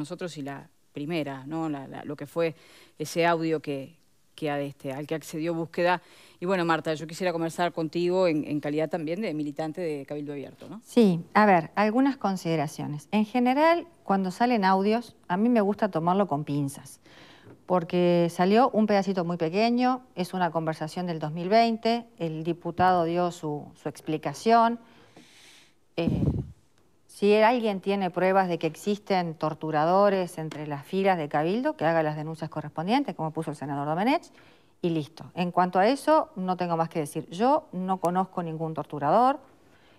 nosotros y la primera, ¿no? lo que fue ese audio que, que a este, al que accedió búsqueda. Y bueno, Marta, yo quisiera conversar contigo en, calidad también de militante de Cabildo Abierto, ¿no? Sí, a ver, algunas consideraciones. En general, cuando salen audios, a mí me gusta tomarlo con pinzas, porque salió un pedacito muy pequeño, es una conversación del 2020, el diputado dio su, explicación. Eh, si alguien tiene pruebas de que existen torturadores entre las filas de Cabildo, que haga las denuncias correspondientes, como puso el senador Domenech, y listo. En cuanto a eso, no tengo más que decir. Yo no conozco ningún torturador.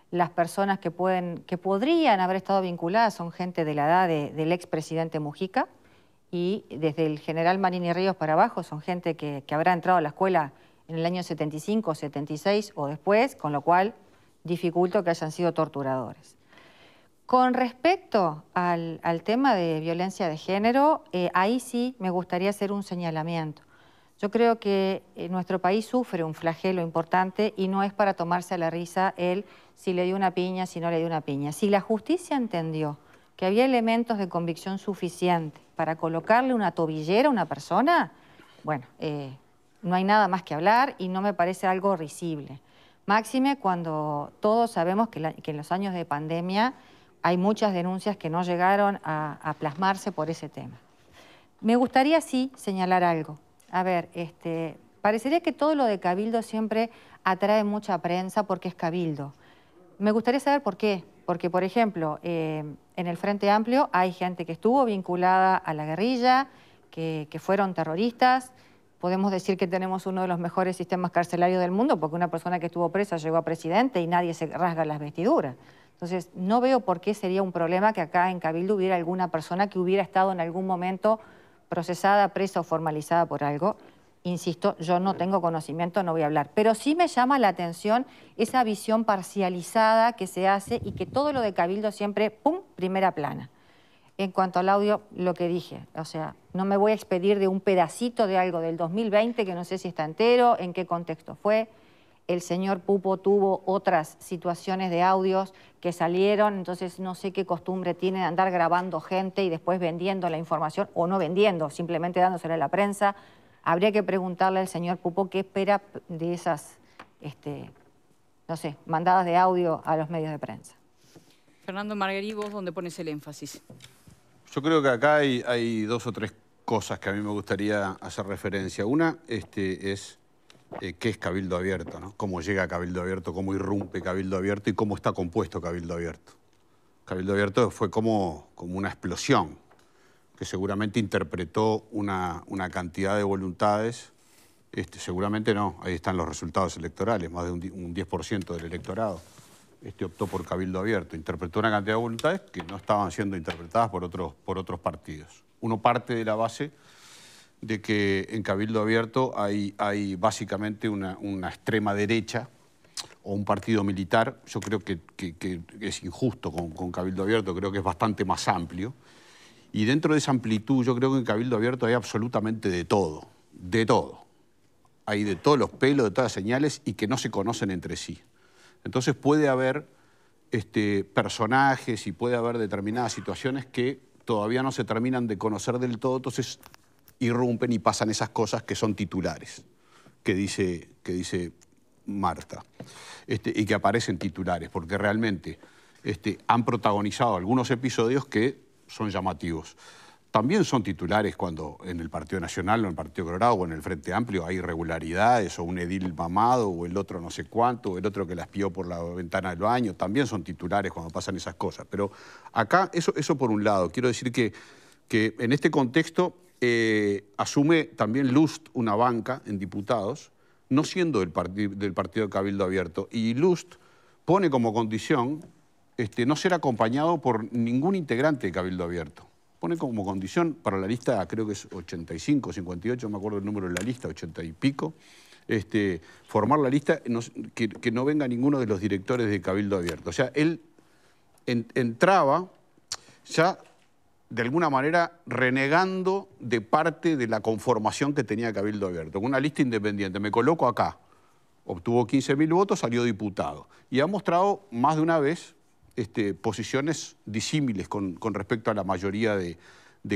Las personas que, pueden, que podrían haber estado vinculadas son gente de la edad del expresidente Mujica y desde el general Marini Ríos para abajo son gente que, que habrá entrado a la escuela en el año 75, 76 o después, con lo cual dificulto que hayan sido torturadores. Con respecto al, tema de violencia de género, eh, ahí sí me gustaría hacer un señalamiento. Yo creo que eh, nuestro país sufre un flagelo importante y no es para tomarse a la risa el si le dio una piña, si no le dio una piña. Si la justicia entendió que había elementos de convicción suficiente para colocarle una tobillera a una persona, bueno, eh, no hay nada más que hablar y no me parece algo risible. Máxime cuando todos sabemos que, que en los años de pandemia hay muchas denuncias que no llegaron a, plasmarse por ese tema. Me gustaría sí señalar algo. A ver, este, parecería que todo lo de Cabildo siempre atrae mucha prensa porque es Cabildo. Me gustaría saber por qué. Porque, por ejemplo, eh, en el Frente Amplio hay gente que estuvo vinculada a la guerrilla, que fueron terroristas, podemos decir que tenemos uno de los mejores sistemas carcelarios del mundo porque una persona que estuvo presa llegó a presidente y nadie se rasga las vestiduras. Entonces, no veo por qué sería un problema que acá en Cabildo hubiera alguna persona que hubiera estado en algún momento procesada, presa o formalizada por algo. Insisto, yo no tengo conocimiento, no voy a hablar. Pero sí me llama la atención esa visión parcializada que se hace y que todo lo de Cabildo siempre, ¡pum!, primera plana. En cuanto al audio, lo que dije, o sea, no me voy a expedir de un pedacito de algo del 2020 que no sé si está entero, en qué contexto fue el señor Pupo tuvo otras situaciones de audios que salieron, entonces no sé qué costumbre tiene de andar grabando gente y después vendiendo la información, o no vendiendo, simplemente dándosela a la prensa. Habría que preguntarle al señor Pupo qué espera de esas, este, no sé, mandadas de audio a los medios de prensa. Fernando Margarí, vos dónde pones el énfasis. Yo creo que acá hay, dos o tres cosas que a mí me gustaría hacer referencia. Una este, es eh, qué es Cabildo Abierto, ¿no? cómo llega Cabildo Abierto, cómo irrumpe Cabildo Abierto y cómo está compuesto Cabildo Abierto. Cabildo Abierto fue como, como una explosión que seguramente interpretó una, una cantidad de voluntades. Este, seguramente no, ahí están los resultados electorales, más de un, 10% del electorado este, optó por Cabildo Abierto, interpretó una cantidad de voluntades que no estaban siendo interpretadas por otros, por otros partidos. Uno parte de la base de que en Cabildo Abierto hay, hay básicamente una, extrema derecha o un partido militar. Yo creo que, es injusto con, Cabildo Abierto, creo que es bastante más amplio. Y dentro de esa amplitud yo creo que en Cabildo Abierto hay absolutamente de todo, de todo. Hay de todos los pelos, de todas las señales y que no se conocen entre sí. Entonces puede haber este, personajes y puede haber determinadas situaciones que todavía no se terminan de conocer del todo. Entonces irrumpen y pasan esas cosas que son titulares, que dice, que dice Marta, este, y que aparecen titulares, porque realmente este, han protagonizado algunos episodios que son llamativos. También son titulares cuando en el Partido Nacional o en el Partido Colorado o en el Frente Amplio hay irregularidades o un edil mamado o el otro no sé cuánto o el otro que las pió por la ventana del baño. También son titulares cuando pasan esas cosas. Pero acá, eso, eso por un lado. Quiero decir que, que en este contexto eh, asume también Lust una banca en diputados, no siendo del, del partido de Cabildo Abierto. Y Lust pone como condición este, no ser acompañado por ningún integrante de Cabildo Abierto. Pone como condición para la lista, creo que es 85, 58, me acuerdo el número de la lista, 80 y pico, este, formar la lista que, no venga ninguno de los directores de Cabildo Abierto. O sea, él entraba ya de alguna manera renegando de parte de la conformación que tenía Cabildo Abierto, con una lista independiente. Me coloco acá, obtuvo 15.000 votos, salió diputado. Y ha mostrado más de una vez este, posiciones disímiles con, respecto a la mayoría de,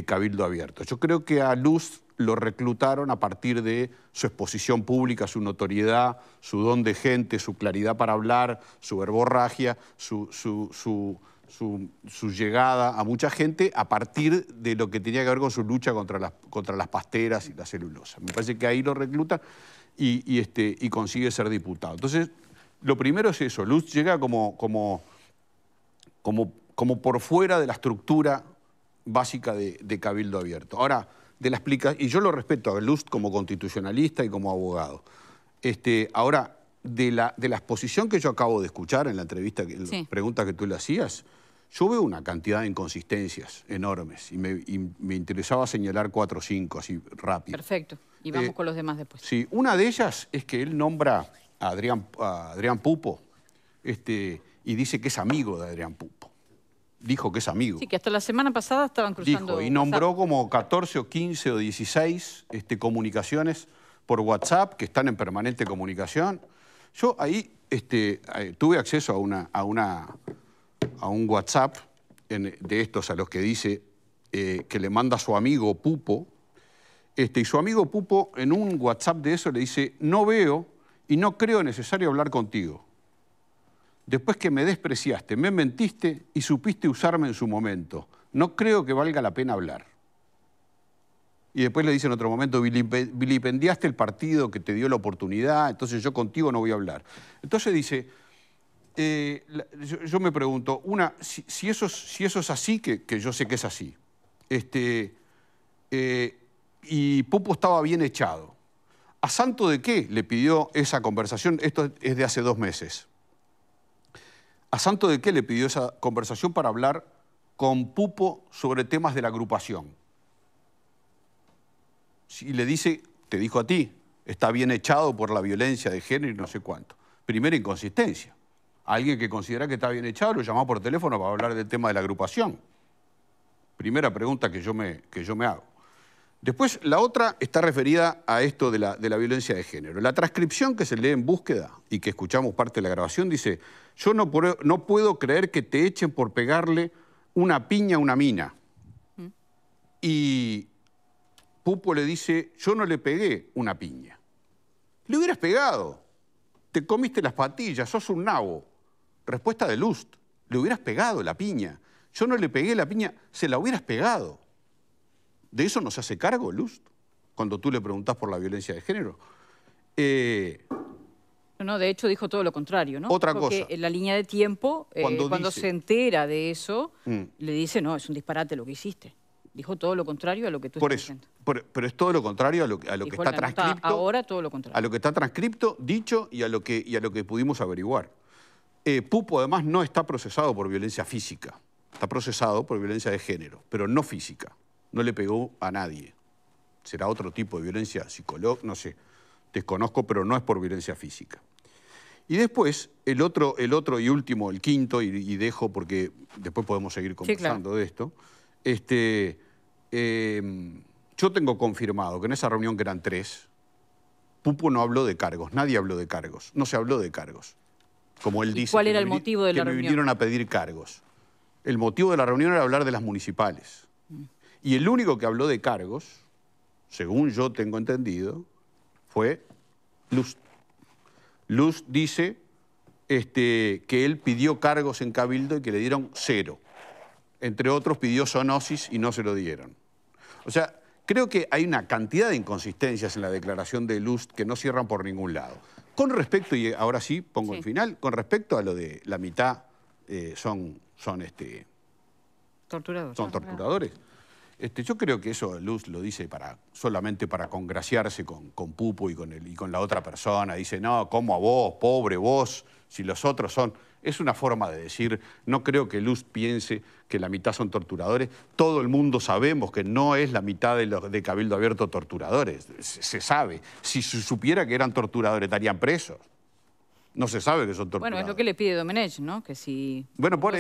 Cabildo Abierto. Yo creo que a Luz lo reclutaron a partir de su exposición pública, su notoriedad, su don de gente, su claridad para hablar, su verborragia, su, su su, llegada a mucha gente a partir de lo que tenía que ver con su lucha contra las, contra pasteras y la celulosa. Me parece que ahí lo recluta este, y, consigue ser diputado. Entonces, lo primero es eso, Luz llega como, por fuera de la estructura básica de, Cabildo Abierto. Ahora, de la y yo lo respeto a Luz como constitucionalista y como abogado. Este, ahora, de la, exposición que yo acabo de escuchar en la entrevista, en que tú le hacías, yo veo una cantidad de inconsistencias enormes y me, interesaba señalar cuatro o cinco así rápido. Perfecto. Y eh, vamos con los demás después. Sí, una de ellas es que él nombra a Adrián, Adrián Pupo este, y dice que es amigo de Adrián Pupo. Dijo que es amigo. Sí, que hasta la semana pasada estaban cruzando... Dijo, y nombró como 14 o 15 o 16 este, comunicaciones por WhatsApp que están en permanente comunicación. Yo ahí este, eh, tuve acceso a una, a una a un WhatsApp de estos a los que dice eh, que le manda su amigo Pupo, este, y su amigo Pupo en un WhatsApp de eso le dice, no veo y no creo necesario hablar contigo. Después que me despreciaste, me mentiste y supiste usarme en su momento, no creo que valga la pena hablar. Y después le dice en otro momento, vilipendiaste el partido que te dio la oportunidad, entonces yo contigo no voy a hablar. Entonces dice, eh, yo, me pregunto, una, si, eso, es así, que, yo sé que es así, este, eh, y Pupo estaba bien echado, ¿a santo de qué le pidió esa conversación? Esto es de hace dos meses. ¿A santo de qué le pidió esa conversación para hablar con Pupo sobre temas de la agrupación? Y le dice, te dijo a ti, está bien echado por la violencia de género y no sé cuánto. Primera inconsistencia alguien que considera que está bien echado, lo llamó por teléfono para hablar del tema de la agrupación. Primera pregunta que yo me, que yo me hago. Después, la otra está referida a esto de la, de la, violencia de género. La transcripción que se lee en búsqueda y que escuchamos parte de la grabación dice, yo no, no puedo creer que te echen por pegarle una piña a una mina. Mm. Y Pupo le dice, yo no le pegué una piña. Le hubieras pegado, te comiste las patillas, sos un nabo. Respuesta de Lust, le hubieras pegado la piña. Yo no le pegué la piña, se la hubieras pegado. De eso no se hace cargo Lust, cuando tú le preguntas por la violencia de género. Eh, no, de hecho dijo todo lo contrario, ¿no? Otra cosa. en la línea de tiempo, eh, cuando, cuando se entera de eso, mm. le dice, no, es un disparate lo que hiciste. Dijo todo lo contrario a lo que tú por estás eso, diciendo. pero es todo lo contrario a lo, que está transcripto. Ahora todo lo contrario. A lo que está transcripto, dicho y a lo que, y a lo que pudimos averiguar. Eh, Pupo además no está procesado por violencia física, está procesado por violencia de género, pero no física. No le pegó a nadie. Será otro tipo de violencia psicológica, no sé, desconozco, pero no es por violencia física. Y después, el otro, el otro y último, el quinto, y, dejo porque después podemos seguir conversando de esto. Este, em, yo tengo confirmado que en esa reunión que eran tres, Pupo no habló de cargos, nadie habló de cargos, no se habló de cargos como él dice. ¿Cuál era el motivo de la reunión? vinieron a pedir cargos. El motivo de la reunión era hablar de las municipales. Mm. Y el único que habló de cargos, según yo tengo entendido, fue Luz. Luz dice este, que él pidió cargos en Cabildo y que le dieron cero. Entre otros, pidió sonosis y no se lo dieron. O sea, creo que hay una cantidad de inconsistencias en la declaración de Lust que no cierran por ningún lado. Con respecto, y ahora sí pongo el final, con respecto a lo de la mitad eh, son, son este, torturadores. Son torturadores. Este, yo creo que eso Luz lo dice para, solamente para congraciarse con, con Pupo y con, la otra persona. Dice, no, ¿cómo a vos, pobre vos? Si los otros son... Es una forma de decir, no creo que Luz piense que la mitad son torturadores. Todo el mundo sabemos que no es la mitad de de Cabildo Abierto torturadores. Se, se sabe. Si se supiera que eran torturadores, estarían presos. No se sabe que son torturados. Bueno, es lo que le pide Domenech, ¿no? Que si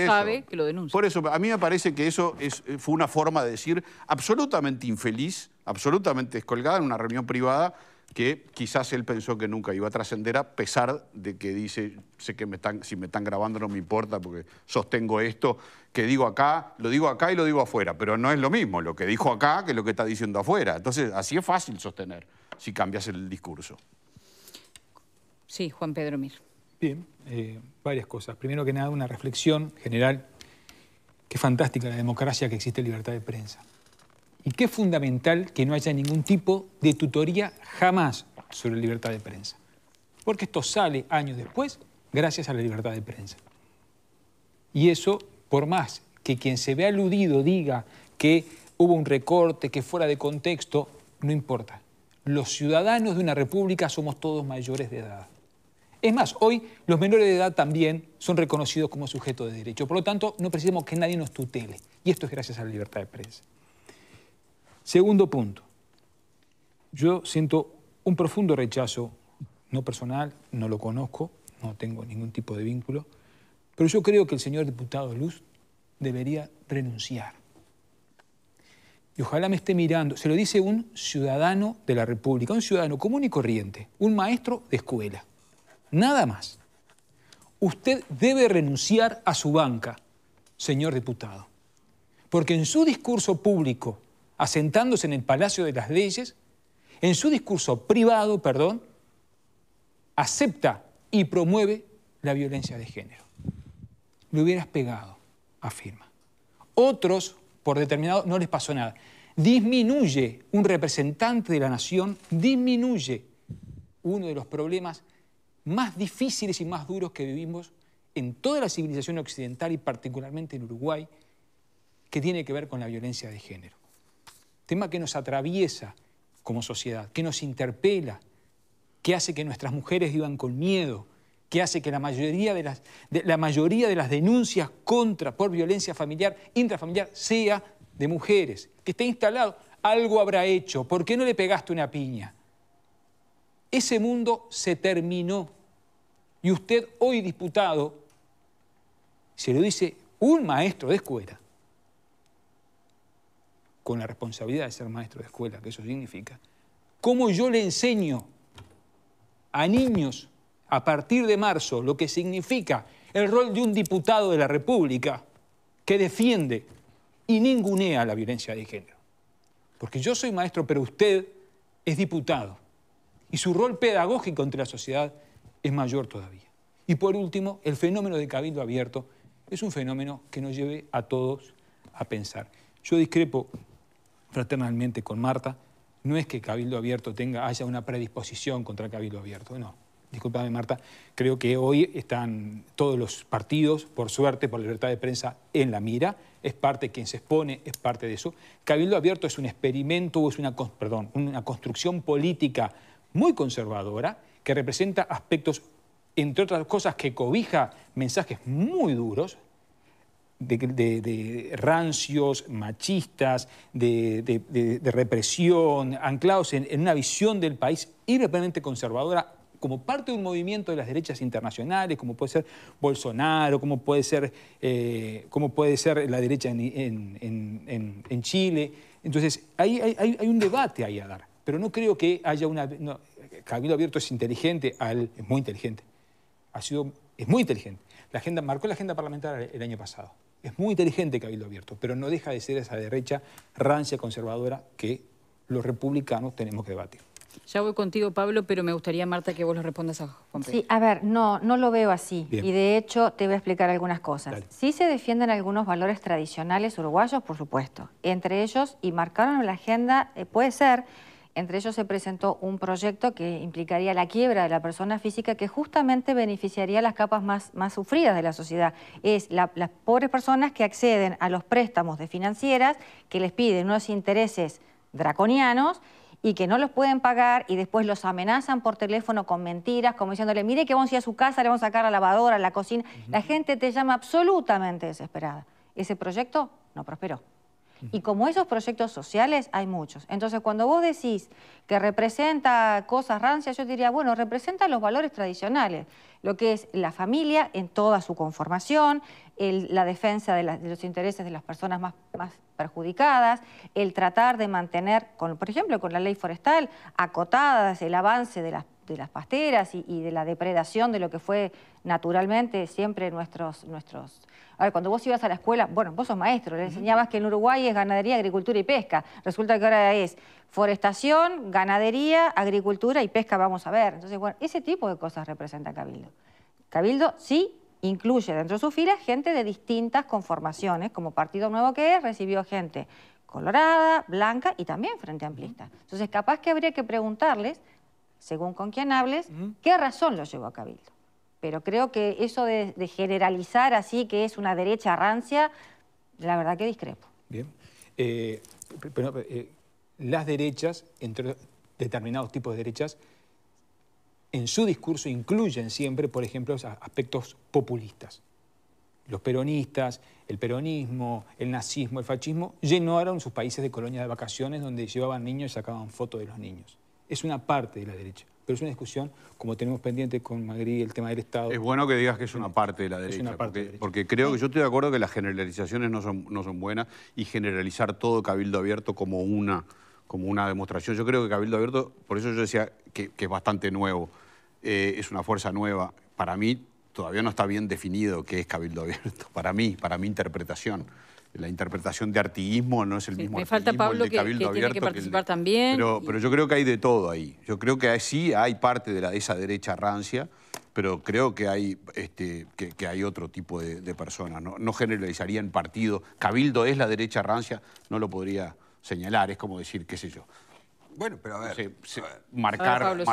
sabe, que lo denuncia. Por eso, a mí me parece que eso eh, fue una forma de decir absolutamente infeliz, absolutamente descolgada en una reunión privada que quizás él pensó que nunca iba a trascender a pesar de que dice, sé que si me están grabando no me importa porque sostengo esto, que digo acá, lo digo acá y lo digo afuera, pero no es lo mismo lo que dijo acá que lo que está diciendo afuera. Entonces, así es fácil sostener si cambias el discurso. Sí, Juan Pedro Mir. Bien, eh, varias cosas. Primero que nada, una reflexión general. Qué fantástica la democracia que existe libertad de prensa. Y qué fundamental que no haya ningún tipo de tutoría jamás sobre libertad de prensa. Porque esto sale años después gracias a la libertad de prensa. Y eso, por más que quien se vea aludido diga que hubo un recorte, que fuera de contexto, no importa. Los ciudadanos de una república somos todos mayores de edad. Es más, hoy los menores de edad también son reconocidos como sujetos de derecho. Por lo tanto, no precisamos que nadie nos tutele. Y esto es gracias a la libertad de prensa. Segundo punto. Yo siento un profundo rechazo, no personal, no lo conozco, no tengo ningún tipo de vínculo, pero yo creo que el señor diputado Luz debería renunciar. Y ojalá me esté mirando, se lo dice un ciudadano de la República, un ciudadano común y corriente, un maestro de escuela. Nada más. Usted debe renunciar a su banca, señor diputado, porque en su discurso público, asentándose en el Palacio de las Leyes, en su discurso privado, perdón, acepta y promueve la violencia de género. Lo hubieras pegado, afirma. Otros, por determinado, no les pasó nada. Disminuye un representante de la nación, disminuye uno de los problemas más difíciles y más duros que vivimos en toda la civilización occidental y particularmente en Uruguay, que tiene que ver con la violencia de género. Tema que nos atraviesa como sociedad, que nos interpela, que hace que nuestras mujeres vivan con miedo, que hace que la mayoría de las, la mayoría de las denuncias contra por violencia familiar, intrafamiliar, sea de mujeres, que esté instalado, algo habrá hecho, ¿por qué no le pegaste una piña? Ese mundo se terminó. Y usted hoy diputado, se lo dice un maestro de escuela, con la responsabilidad de ser maestro de escuela, que eso significa, cómo yo le enseño a niños a partir de marzo lo que significa el rol de un diputado de la República que defiende y ningunea la violencia de género. Porque yo soy maestro, pero usted es diputado y su rol pedagógico entre la sociedad es mayor todavía. Y por último, el fenómeno de cabildo abierto es un fenómeno que nos lleve a todos a pensar. Yo discrepo fraternalmente con Marta, no es que cabildo abierto tenga, haya una predisposición contra cabildo abierto, no. Disculpame Marta, creo que hoy están todos los partidos, por suerte, por la libertad de prensa, en la mira. Es parte quien se expone, es parte de eso. Cabildo abierto es un experimento, es una, perdón, una construcción política muy conservadora, que representa aspectos, entre otras cosas, que cobija mensajes muy duros, de, rancios, machistas, de, represión, anclados en, una visión del país irreparablemente conservadora como parte de un movimiento de las derechas internacionales, como puede ser Bolsonaro, como puede ser, eh, como puede ser la derecha en, Chile. Entonces, hay un debate ahí a dar. Pero no creo que haya una... Cabildo Abierto es inteligente, al, es muy inteligente. Ha sido, es muy inteligente. La agenda, marcó la agenda parlamentaria el año pasado. Es muy inteligente Cabildo Abierto, pero no deja de ser esa derecha rancia conservadora que los republicanos tenemos que debatir. Ya voy contigo, Pablo, pero me gustaría, Marta, que vos lo respondas a Juan Pedro. Sí, a ver, no, no lo veo así. Y de hecho, te voy a explicar algunas cosas. Sí se defienden algunos valores tradicionales uruguayos, por supuesto. Entre ellos, y marcaron la agenda, eh, puede ser entre ellos se presentó un proyecto que implicaría la quiebra de la persona física que justamente beneficiaría a las capas más, sufridas de la sociedad. Es las pobres personas que acceden a los préstamos de financieras que les piden unos intereses draconianos y que no los pueden pagar y después los amenazan por teléfono con mentiras, como diciéndole, mire que vamos a ir a su casa, le vamos a sacar la lavadora, la cocina. La gente te llama absolutamente desesperada. Ese proyecto no prosperó. Y como esos proyectos sociales hay muchos. Entonces, cuando vos decís que representa cosas rancias, yo diría, bueno, representa los valores tradicionales, lo que es la familia en toda su conformación, la defensa de, los intereses de las personas más, perjudicadas, el tratar de mantener, por ejemplo, con la ley forestal, acotadas el avance de las de pasteras y, de la depredación de lo que fue naturalmente siempre nuestros... nuestros... A ver, cuando vos ibas a la escuela, bueno, vos sos maestro, le enseñabas que en Uruguay es ganadería, agricultura y pesca. Resulta que ahora es forestación, ganadería, agricultura y pesca, vamos a ver. Entonces, bueno, ese tipo de cosas representa Cabildo. Cabildo sí incluye dentro de su fila gente de distintas conformaciones, como Partido Nuevo que es, recibió gente colorada, blanca y también frente amplista. Entonces, capaz que habría que preguntarles, según con quién hables, qué razón lo llevó a Cabildo. Pero creo que eso de, generalizar así que es una derecha rancia, la verdad que discrepo. Bien. Eh, eh, las derechas, entre determinados tipos de derechas, en su discurso incluyen siempre, por ejemplo, aspectos populistas. Los peronistas, el peronismo, el nazismo, el fascismo, llenaron sus países de colonias de vacaciones donde llevaban niños y sacaban fotos de los niños. Es una parte de la derecha, pero es una discusión, como tenemos pendiente con Magri, el tema del Estado. Es bueno que digas que es una parte de la derecha, porque, creo que yo estoy de acuerdo que las generalizaciones no son, no son buenas y generalizar todo Cabildo Abierto como una, como una demostración. Yo creo que Cabildo Abierto, por eso yo decía que es bastante nuevo eh, es una fuerza nueva. Para mí todavía no está bien definido qué es Cabildo Abierto, para mí, para mi interpretación. La interpretación de artiguismo no es el mismo. Me falta Pablo Cabildo que, que tiene que participar también. Pero, yo creo que hay de todo ahí. Yo creo que sí hay parte de, la, esa derecha rancia, pero creo que hay, este, que, hay otro tipo de, personas. no, generalizaría en partido. Cabildo es la derecha rancia, no lo podría señalar. Es como decir, qué sé yo, bueno, pero a ver. Marcar,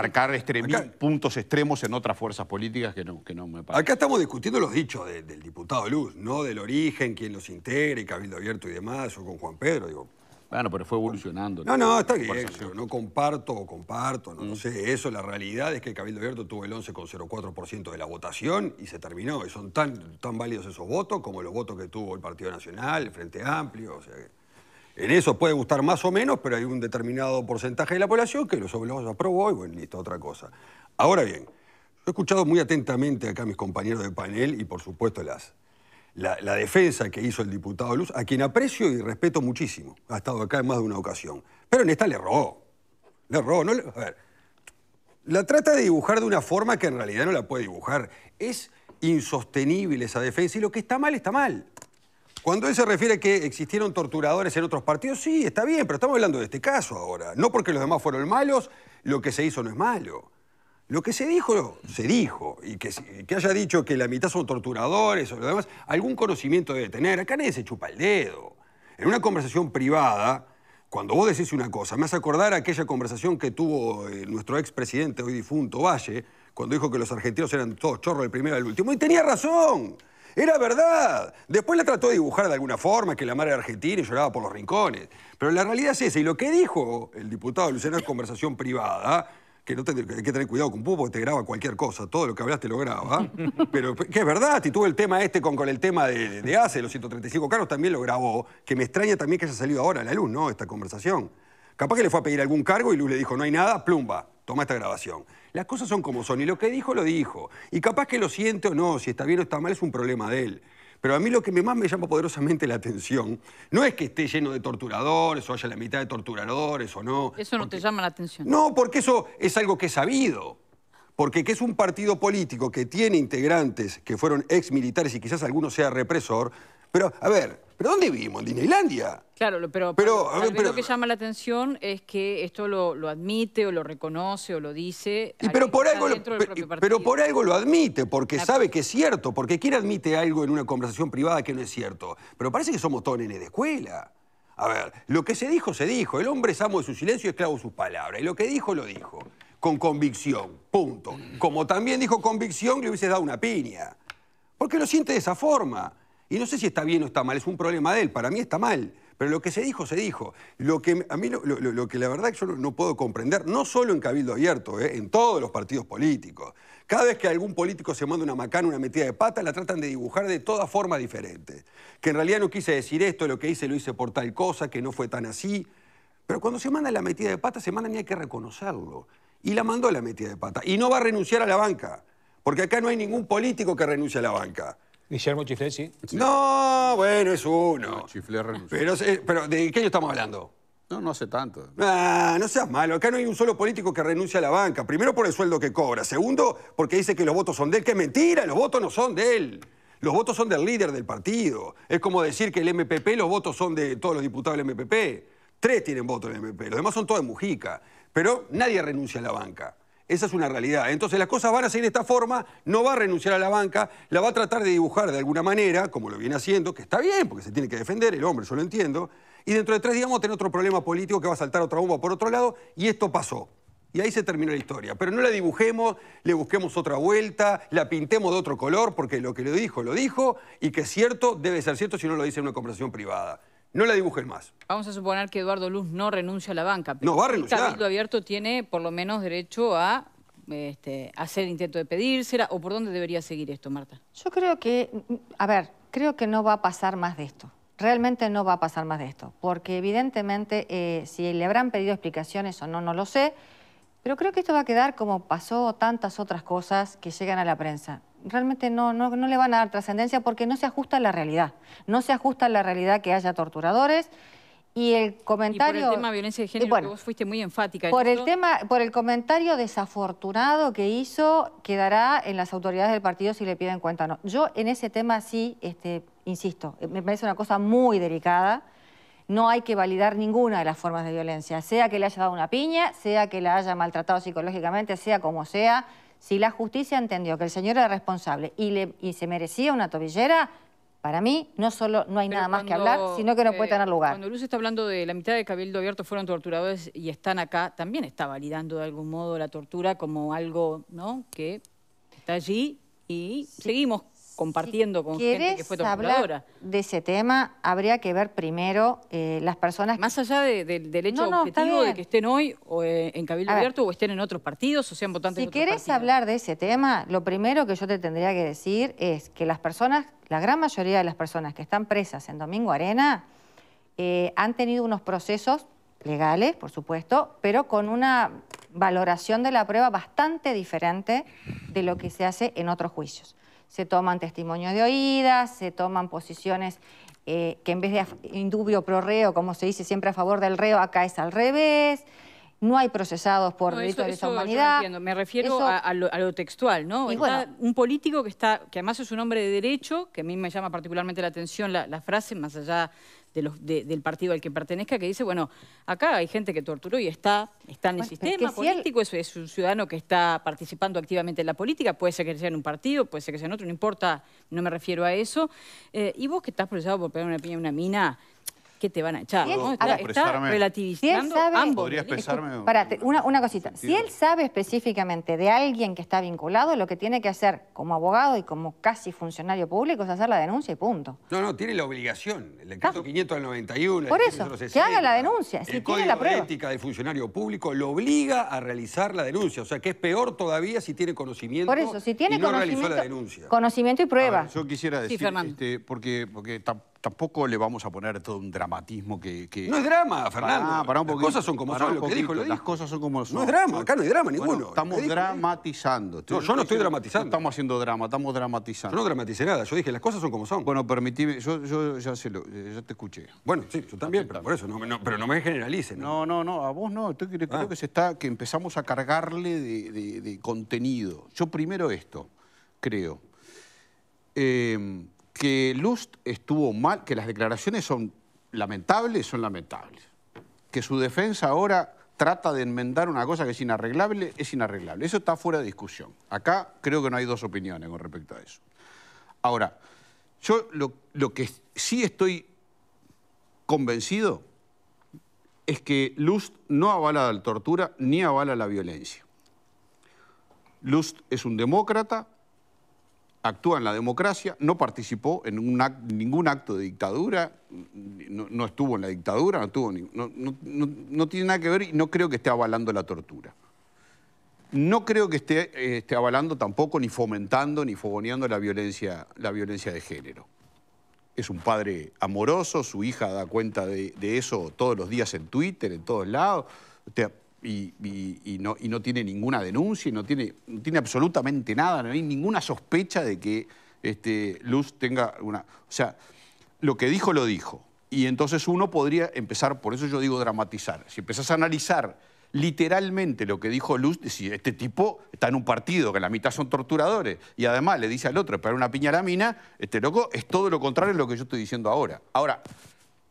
puntos extremos en otras fuerzas políticas que no, me parece. Acá estamos discutiendo los dichos del diputado Luz, no del origen, quién los integra y Cabildo Abierto y demás, o con Juan Pedro, digo. Bueno, pero fue evolucionando. No, no, está bien. no comparto o comparto, no, mm. sé. Eso, la realidad es que Cabildo Abierto tuvo el 11,04% de la votación y se terminó. Y son tan, tan válidos esos votos como los votos que tuvo el Partido Nacional, el Frente Amplio. O sea en eso puede gustar más o menos, pero hay un determinado porcentaje de la población que los aprobó y bueno, listo, otra cosa. Ahora bien, he escuchado muy atentamente acá a mis compañeros de panel y por supuesto las, la, defensa que hizo el diputado Luz, a quien aprecio y respeto muchísimo. Ha estado acá en más de una ocasión. Pero en esta le robó, Le robó. No a ver, la trata de dibujar de una forma que en realidad no la puede dibujar. Es insostenible esa defensa y lo que está mal está mal. Cuando él se refiere a que existieron torturadores en otros partidos, sí, está bien, pero estamos hablando de este caso ahora. No porque los demás fueron malos, lo que se hizo no es malo. Lo que se dijo, se dijo. Y que, haya dicho que la mitad son torturadores o lo demás, algún conocimiento debe tener. Acá nadie se chupa el dedo. En una conversación privada, cuando vos decís una cosa, me hace acordar aquella conversación que tuvo eh, nuestro expresidente hoy difunto, Valle, cuando dijo que los argentinos eran todos chorros del primero al último. Y tenía razón. Era verdad. Después la trató de dibujar de alguna forma, que la madre era argentina y lloraba por los rincones. Pero la realidad es esa. Y lo que dijo el diputado Luciano en conversación privada, que no hay que tener cuidado con Pupo porque te graba cualquier cosa, todo lo que hablaste lo graba. Pero que es verdad, Y tuvo el tema este con, el tema de, de ACE, los 135 caros también lo grabó, que me extraña también que haya salido ahora a la luz, ¿no? Esta conversación. Capaz que le fue a pedir algún cargo y Luz le dijo, no hay nada, plumba toma esta grabación. Las cosas son como son y lo que dijo, lo dijo. Y capaz que lo siente o no, si está bien o está mal, es un problema de él. Pero a mí lo que más me llama poderosamente la atención no es que esté lleno de torturadores o haya la mitad de torturadores o no. Eso no te llama la atención. No, porque eso es algo que es sabido. Porque que es un partido político que tiene integrantes que fueron ex militares y quizás alguno sea represor. Pero, a ver, dónde vivimos? ¿En Disneylandia? Claro, pero, lo que llama la atención es que esto lo, admite o lo reconoce o lo dice. pero, por algo pero por algo lo admite, porque sabe que es cierto, porque quién admite algo en una conversación privada que no es cierto. Pero parece que somos todos de escuela. A ver, lo que se dijo, se dijo. El hombre es amo de su silencio y esclavo de sus palabras. Y lo que dijo, lo dijo. Con convicción, punto. Como también dijo convicción, le hubiese dado una piña. Porque lo siente de esa forma. Y no sé si está bien o está mal, es un problema de él, para mí está mal. Pero lo que se dijo, se dijo. Lo que a mí lo, que la verdad yo no puedo comprender, no solo en Cabildo Abierto, eh, en todos los partidos políticos. Cada vez que algún político se manda una macana, una metida de pata, la tratan de dibujar de toda forma diferente. Que en realidad no quise decir esto, lo que hice lo hice por tal cosa, que no fue tan así. Pero cuando se manda la metida de pata, se manda y hay que reconocerlo. Y la mandó la metida de pata. Y no va a renunciar a la banca. Porque acá no hay ningún político que renuncie a la banca. Guillermo Chiflé, sí. No, bueno, es uno. Chiflé renunció. Pero, ¿de qué año estamos hablando? No, no hace tanto. Ah, no seas malo. Acá no hay un solo político que renuncie a la banca. Primero por el sueldo que cobra. Segundo, porque dice que los votos son de él. ¡Qué mentira! Los votos no son de él. Los votos son del líder del partido. Es como decir que el MPP, los votos son de todos los diputados del MPP. Tres tienen votos el MPP. Los demás son todos de Mujica. Pero nadie renuncia a la banca. Esa es una realidad. Entonces las cosas van a seguir de esta forma, no va a renunciar a la banca, la va a tratar de dibujar de alguna manera, como lo viene haciendo, que está bien, porque se tiene que defender, el hombre, yo lo entiendo. Y dentro de tres días vamos a tener otro problema político que va a saltar otra bomba por otro lado, y esto pasó. Y ahí se terminó la historia. Pero no la dibujemos, le busquemos otra vuelta, la pintemos de otro color, porque lo que lo dijo, lo dijo, y que es cierto, debe ser cierto si no lo dice en una conversación privada. No la dibujes más. Vamos a suponer que Eduardo Luz no renuncia a la banca. no, va a renunciar. El este Cabildo Abierto tiene por lo menos derecho a este, hacer intento de pedírsela o por dónde debería seguir esto, Marta? Yo creo que, a ver, creo que no va a pasar más de esto. Realmente no va a pasar más de esto, porque evidentemente eh, si le habrán pedido explicaciones o no, no lo sé, pero creo que esto va a quedar como pasó tantas otras cosas que llegan a la prensa realmente no, no, no le van a dar trascendencia porque no se ajusta a la realidad. No se ajusta a la realidad que haya torturadores. Y el comentario... por el tema de violencia de género, que vos fuiste muy enfática. Por el, tema, por el comentario desafortunado que hizo, quedará en las autoridades del partido si le piden cuenta o no. Yo en ese tema sí, este, insisto, me parece una cosa muy delicada. No hay que validar ninguna de las formas de violencia, sea que le haya dado una piña, sea que la haya maltratado psicológicamente, sea como sea, si la justicia entendió que el señor era responsable y, le, y se merecía una tobillera, para mí no solo no hay nada más que hablar, sino que no puede eh, tener lugar. Cuando Luz está hablando de la mitad de Cabildo Abierto fueron torturadores y están acá, también está validando de algún modo la tortura como algo ¿no? que está allí y seguimos compartiendo con gente que fue torturadora. de ese tema, habría que ver primero eh, las personas... Más allá del hecho objetivo de que estén hoy eh, en Cabildo Abierto o estén en otros partidos o sean votantes si de querés hablar de ese tema, lo primero que yo te tendría que decir es que las personas, la gran mayoría de las personas que están presas en Domingo Arena eh, han tenido unos procesos legales, por supuesto, pero con una valoración de la prueba bastante diferente de lo que se hace en otros juicios se toman testimonio de oídas, se toman posiciones eh, que en vez de indubio pro reo, como se dice siempre a favor del reo, acá es al revés. No hay procesados por delitos de esa humanidad. Me refiero a, lo, textual, ¿no? un político que está, que además es un hombre de derecho, que a mí me llama particularmente la atención la frase, más allá los, del partido al que pertenezca que dice, bueno, acá hay gente que torturó y está, está en el sistema es político, es, un ciudadano que está participando activamente en la política, puede ser que sea en un partido, puede ser que sea en otro, no importa, no me refiero a eso. Eh, y vos que estás procesado por pegar una piña en una mina, que te van a echar. ¿no? está, relativizando si ambos. una, cosita. Si él sabe específicamente de alguien que está vinculado, lo que tiene que hacer como abogado y como casi funcionario público es hacer la denuncia y punto. No, no, tiene la obligación. El decreto 591... del 91. Por eso, que haga la denuncia. Si tiene la prueba. de ética del funcionario público lo obliga a realizar la denuncia. O sea, que es peor todavía si tiene conocimiento Por eso, si tiene y no conocimiento, realizó la denuncia. Conocimiento y prueba. yo quisiera decir, este, porque, porque tampoco tampoco le vamos a poner todo un dramatismo que... No es drama, Fernando. un poquito, las cosas son como son, lo que dijo, lo Las cosas son como son. No es drama, acá no hay drama ninguno. estamos dramatizando. no, yo no estoy dramatizando. estamos haciendo drama, estamos dramatizando. Yo no dramaticé nada, yo dije, las cosas son como son. Bueno, permíteme, yo, eh, ya, te escuché. Bueno, sí, yo también, pero por eso, pero no me generalicen. ¿no? no, no, a vos no, estoy, creo ah. que se está, que empezamos a cargarle de, de, de contenido. Yo primero esto, creo. Eh, que Lust estuvo mal, que las declaraciones son lamentables, son lamentables. Que su defensa ahora trata de enmendar una cosa que es inarreglable, es inarreglable. Eso está fuera de discusión. Acá creo que no hay dos opiniones con respecto a eso. Ahora, yo lo, que sí estoy convencido es que Lust no avala la tortura ni avala la violencia. Lust es un demócrata, actúa en la democracia, no participó en ningún acto de dictadura, no, estuvo en la dictadura, no, no, tiene nada que ver y no creo que esté avalando la tortura. No creo que esté, avalando tampoco, ni fomentando, ni fogoneando la violencia, la violencia de género. Es un padre amoroso, su hija da cuenta de, eso todos los días en Twitter, en todos lados y, no, tiene ninguna denuncia, y no tiene, tiene absolutamente nada, no hay ninguna sospecha de que este, Luz tenga una... O sea, lo que dijo, lo dijo. Y entonces uno podría empezar, por eso yo digo dramatizar. Si empezás a analizar literalmente lo que dijo Luz, si este tipo está en un partido que la mitad son torturadores y además le dice al otro, para una piña la mina, este loco, es todo lo contrario de lo que yo estoy diciendo ahora. Ahora,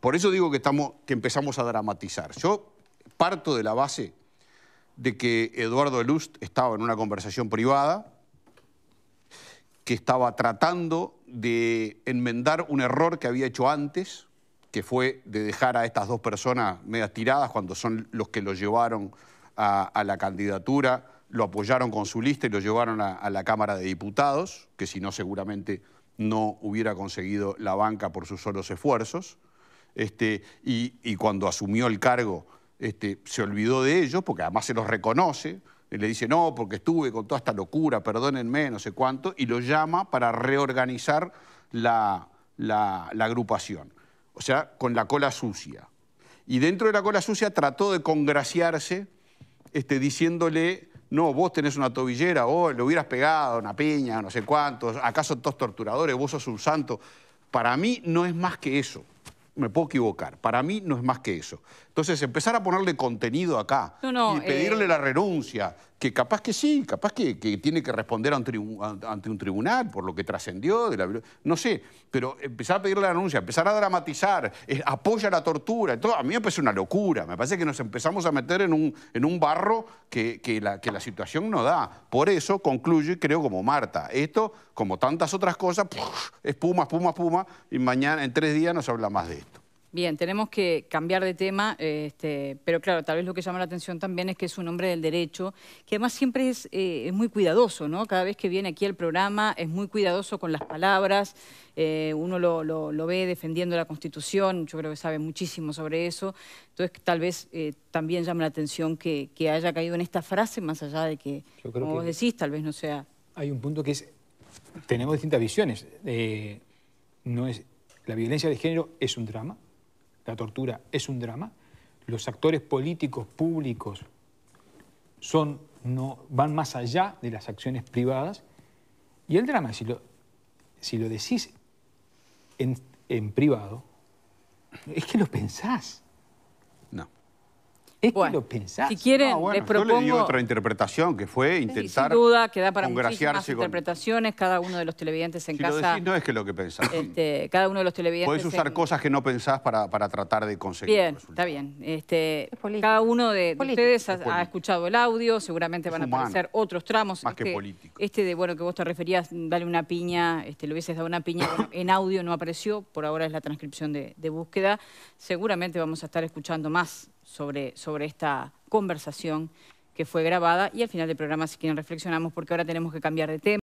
por eso digo que, estamos, que empezamos a dramatizar. Yo parto de la base de que Eduardo Lust estaba en una conversación privada, que estaba tratando de enmendar un error que había hecho antes, que fue de dejar a estas dos personas medias tiradas cuando son los que lo llevaron a, la candidatura, lo apoyaron con su lista y lo llevaron a, la Cámara de Diputados, que si no seguramente no hubiera conseguido la banca por sus solos esfuerzos. Este, y, cuando asumió el cargo este, se olvidó de ellos, porque además se los reconoce, y le dice, no, porque estuve con toda esta locura, perdónenme, no sé cuánto, y lo llama para reorganizar la, agrupación, o sea, con la cola sucia. Y dentro de la cola sucia trató de congraciarse este, diciéndole, no, vos tenés una tobillera, o lo hubieras pegado, una piña, no sé cuánto, acaso todos torturadores, vos sos un santo. Para mí no es más que eso, me puedo equivocar, para mí no es más que eso. Entonces, empezar a ponerle contenido acá y pedirle eh. la renuncia, que capaz que sí, capaz que, tiene que responder ante un, tribunal por lo que trascendió, de la, no sé, pero empezar a pedirle la renuncia, empezar a dramatizar, eh, apoya la tortura, a mí me parece una locura, me parece que nos empezamos a meter en un, en un barro que, la, que la situación no da. Por eso concluyo y creo como Marta, esto, como tantas otras cosas, espuma, espuma, espuma, y mañana, en tres días nos habla más de esto. Bien, tenemos que cambiar de tema, este, pero claro, tal vez lo que llama la atención también es que es un hombre del derecho, que además siempre es, eh, muy cuidadoso, ¿no? Cada vez que viene aquí al programa es muy cuidadoso con las palabras, eh, uno lo, ve defendiendo la Constitución, yo creo que sabe muchísimo sobre eso, entonces tal vez eh, también llama la atención que, haya caído en esta frase, más allá de que, como vos decís, tal vez no sea... Hay un punto que es, tenemos distintas visiones, no es, la violencia de género es un drama, la tortura es un drama, los actores políticos públicos son, no, van más allá de las acciones privadas y el drama, si lo, si lo decís en, en privado, es que lo pensás. Es que lo pensás. Si quieren, les propongo... Yo le otra interpretación, que fue intentar... Sin duda, que para muchísimas interpretaciones. Cada uno de los televidentes en casa... Lo decís, no es que lo que pensás. Este, cada uno de los televidentes... Podés usar cosas que no pensás para, tratar de conseguir Bien, está bien. Este, cada uno de, ustedes ha, escuchado el audio. Seguramente van a aparecer otros tramos. Más este, que político. Este de, bueno, que vos te referías, dale una piña, este, le hubieses dado una piña. en audio no apareció. Por ahora es la transcripción de búsqueda. Seguramente vamos a estar escuchando más sobre, sobre esta conversación que fue grabada y al final del programa si quieren reflexionamos porque ahora tenemos que cambiar de tema.